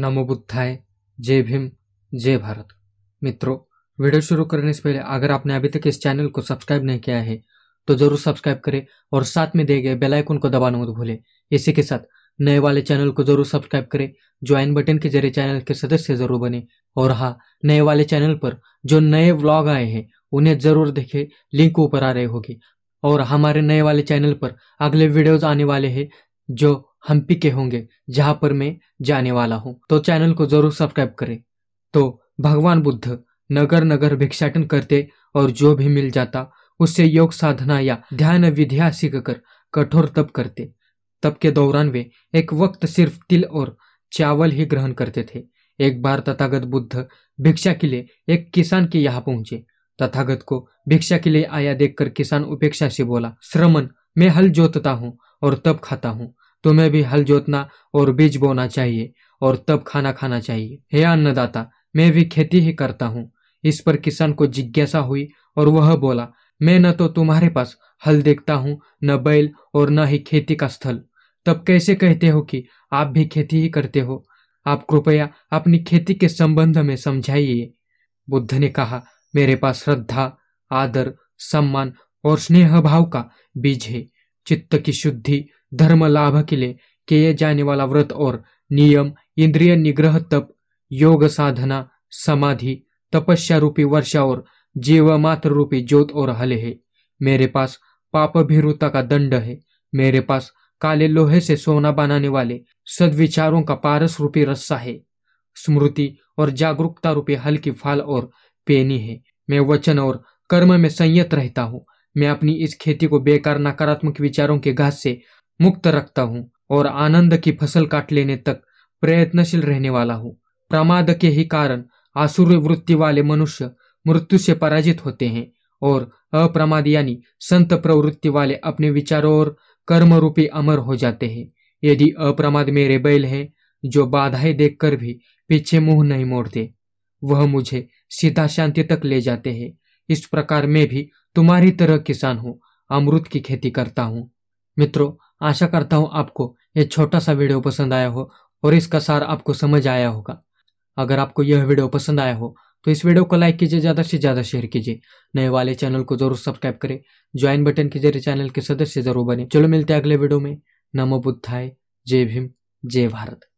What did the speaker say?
नमो बुद्धाय जय भीम जय भारत मित्रों वीडियो शुरू करने से पहले अगर आपने अभी तक इस चैनल को सब्सक्राइब नहीं किया है तो जरूर सब्सक्राइब करें और साथ में दिए गए बेल आइकन को दबाना मत भूलें इसी के साथ नए वाले चैनल को जरूर सब्सक्राइब करें ज्वाइन बटन के जरिए चैनल के सदस्य जरूर बने और हाँ नए वाले चैनल पर जो नए व्लॉग आए हैं उन्हें जरूर देखें लिंक ऊपर आ रहे होगी और हमारे नए वाले चैनल पर अगले वीडियोज आने वाले हैं जो हम्पी के होंगे जहां पर मैं जाने वाला हूं तो चैनल को जरूर सब्सक्राइब करें तो भगवान बुद्ध नगर नगर भिक्षाटन करते और जो भी मिल जाता उससे योग साधना या ध्यान विधिया कर कठोर तप करते तप के दौरान वे एक वक्त सिर्फ तिल और चावल ही ग्रहण करते थे एक बार तथागत बुद्ध भिक्षा के लिए एक किसान के यहाँ पहुंचे तथागत को भिक्षा के लिए आया देखकर किसान उपेक्षा से बोला श्रमण मैं हल जोतता हूँ और तब खाता हूँ तुम्हें भी हल जोतना और बीज बोना चाहिए और तब खाना खाना चाहिए हे अन्नदाता मैं भी खेती ही करता हूँ इस पर किसान को जिज्ञासा हुई और वह बोला मैं न तो तुम्हारे पास हल देखता हूँ न बैल और न ही खेती का स्थल तब कैसे कहते हो कि आप भी खेती ही करते हो आप कृपया अपनी खेती के संबंध में समझाइए बुद्ध ने कहा मेरे पास श्रद्धा आदर सम्मान और स्नेह भाव का बीज है चित्त की शुद्धि धर्म लाभ के लिए किए जाने वाला व्रत और नियम इंद्रिय निग्रह तप योग साधना समाधि तपस्या रूपी वर्षा और जीव मात्र रूपी ज्योत और हले है मेरे पास पाप भीरुता का दंड है मेरे पास काले लोहे से सोना बनाने वाले सदविचारों का पारस रूपी रस्सा है स्मृति और जागरूकता रूपी हल्की फाल और पेनी है मैं वचन और कर्म में संयत रहता हूँ मैं अपनी इस खेती को बेकार नकारात्मक विचारों के घास से मुक्त रखता हूँ और आनंद की फसल काट लेने तक प्रयत्नशील रहने वाला हूँ प्रमाद के ही कारण आसुर वृत्ति वाले मनुष्य मृत्यु से पराजित होते हैं और अप्रमाद यानी संत प्रवृत्ति वाले अपने विचारों और कर्म रूपी अमर हो जाते हैं यदि अप्रमाद मेरे बैल हैं जो बाधाएं देखकर भी पीछे मुंह नहीं मोड़ते वह मुझे सीधा शांति तक ले जाते हैं इस प्रकार मैं भी तुम्हारी तरह किसान हूँ अमृत की खेती करता हूँ मित्रों आशा करता हूँ आपको यह छोटा सा वीडियो पसंद आया हो और इसका सार आपको समझ आया होगा अगर आपको यह वीडियो पसंद आया हो तो इस वीडियो को लाइक कीजिए ज़्यादा से ज़्यादा शेयर कीजिए नए वाले चैनल को जरूर सब्सक्राइब करें ज्वाइन बटन के जरिए चैनल के सदस्य जरूर बने चलो मिलते हैं अगले वीडियो में नमो बुद्धाय जय भीम जय भारत